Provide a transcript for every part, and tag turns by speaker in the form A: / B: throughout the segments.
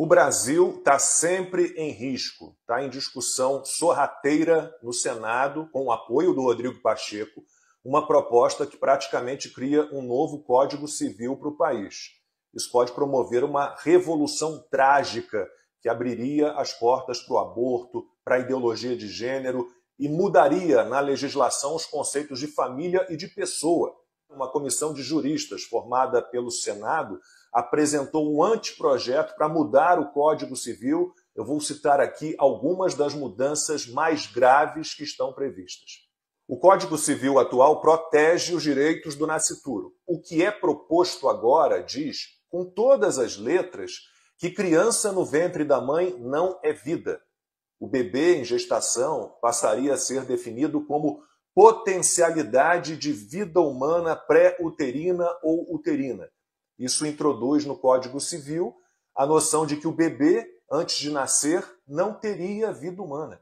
A: O Brasil está sempre em risco, está em discussão sorrateira no Senado, com o apoio do Rodrigo Pacheco, uma proposta que praticamente cria um novo Código Civil para o país. Isso pode promover uma revolução trágica que abriria as portas para o aborto, para a ideologia de gênero e mudaria na legislação os conceitos de família e de pessoa, uma comissão de juristas formada pelo Senado apresentou um anteprojeto para mudar o Código Civil. Eu vou citar aqui algumas das mudanças mais graves que estão previstas. O Código Civil atual protege os direitos do nascituro. O que é proposto agora diz, com todas as letras, que criança no ventre da mãe não é vida. O bebê em gestação passaria a ser definido como potencialidade de vida humana pré-uterina ou uterina. Isso introduz no Código Civil a noção de que o bebê, antes de nascer, não teria vida humana.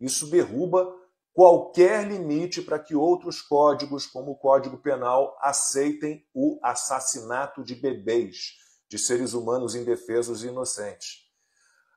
A: Isso derruba qualquer limite para que outros códigos, como o Código Penal, aceitem o assassinato de bebês, de seres humanos indefesos e inocentes.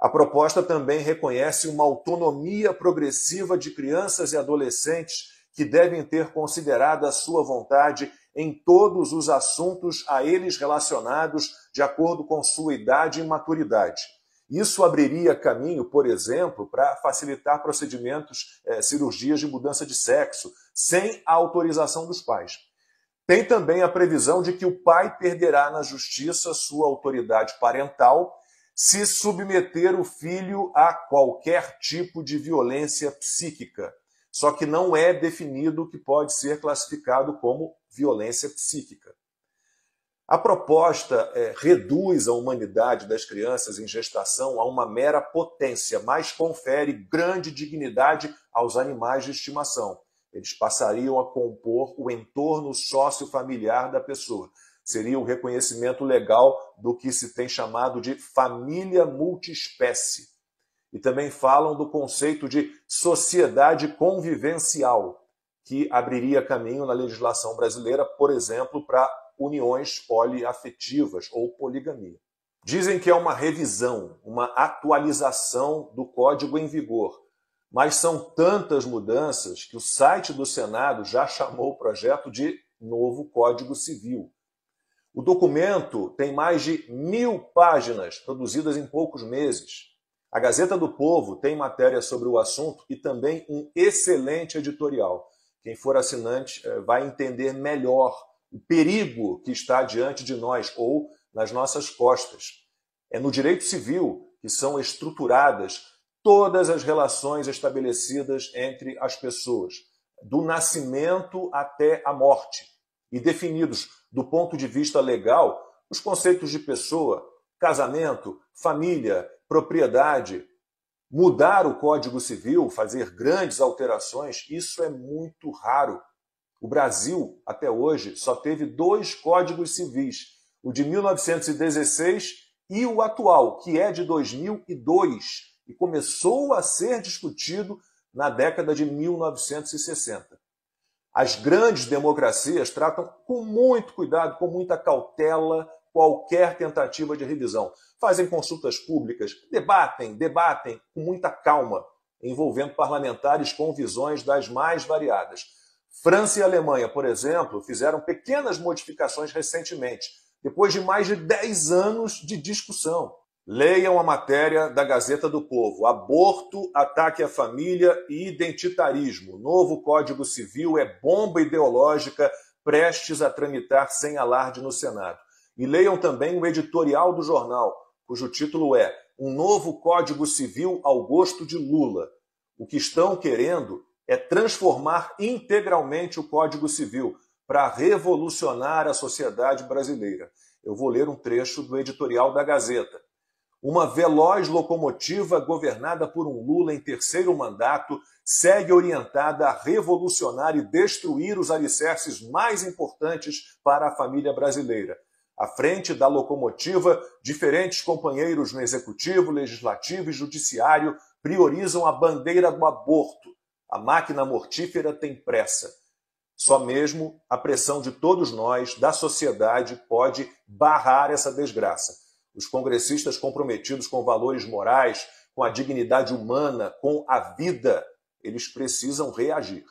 A: A proposta também reconhece uma autonomia progressiva de crianças e adolescentes que devem ter considerado a sua vontade em todos os assuntos a eles relacionados, de acordo com sua idade e maturidade. Isso abriria caminho, por exemplo, para facilitar procedimentos, eh, cirurgias de mudança de sexo, sem a autorização dos pais. Tem também a previsão de que o pai perderá na justiça sua autoridade parental se submeter o filho a qualquer tipo de violência psíquica. Só que não é definido o que pode ser classificado como violência psíquica. A proposta é, reduz a humanidade das crianças em gestação a uma mera potência, mas confere grande dignidade aos animais de estimação. Eles passariam a compor o entorno sócio-familiar da pessoa. Seria o reconhecimento legal do que se tem chamado de família multiespécie e também falam do conceito de sociedade convivencial, que abriria caminho na legislação brasileira, por exemplo, para uniões poliafetivas ou poligamia. Dizem que é uma revisão, uma atualização do código em vigor, mas são tantas mudanças que o site do Senado já chamou o projeto de novo Código Civil. O documento tem mais de mil páginas produzidas em poucos meses a Gazeta do Povo tem matéria sobre o assunto e também um excelente editorial. Quem for assinante eh, vai entender melhor o perigo que está diante de nós ou nas nossas costas. É no direito civil que são estruturadas todas as relações estabelecidas entre as pessoas, do nascimento até a morte, e definidos, do ponto de vista legal, os conceitos de pessoa, casamento, família, propriedade, mudar o Código Civil, fazer grandes alterações, isso é muito raro. O Brasil, até hoje, só teve dois códigos civis, o de 1916 e o atual, que é de 2002 e começou a ser discutido na década de 1960. As grandes democracias tratam com muito cuidado, com muita cautela, qualquer tentativa de revisão. Fazem consultas públicas, debatem, debatem com muita calma, envolvendo parlamentares com visões das mais variadas. França e Alemanha, por exemplo, fizeram pequenas modificações recentemente, depois de mais de 10 anos de discussão. Leiam a matéria da Gazeta do Povo: Aborto, ataque à família e identitarismo. novo Código Civil é bomba ideológica prestes a tramitar sem alarde no Senado. E leiam também o editorial do jornal, cujo título é Um novo Código Civil ao gosto de Lula. O que estão querendo é transformar integralmente o Código Civil para revolucionar a sociedade brasileira. Eu vou ler um trecho do editorial da Gazeta. Uma veloz locomotiva governada por um Lula em terceiro mandato segue orientada a revolucionar e destruir os alicerces mais importantes para a família brasileira. À frente da locomotiva, diferentes companheiros no executivo, legislativo e judiciário priorizam a bandeira do aborto. A máquina mortífera tem pressa. Só mesmo a pressão de todos nós, da sociedade, pode barrar essa desgraça. Os congressistas comprometidos com valores morais, com a dignidade humana, com a vida, eles precisam reagir.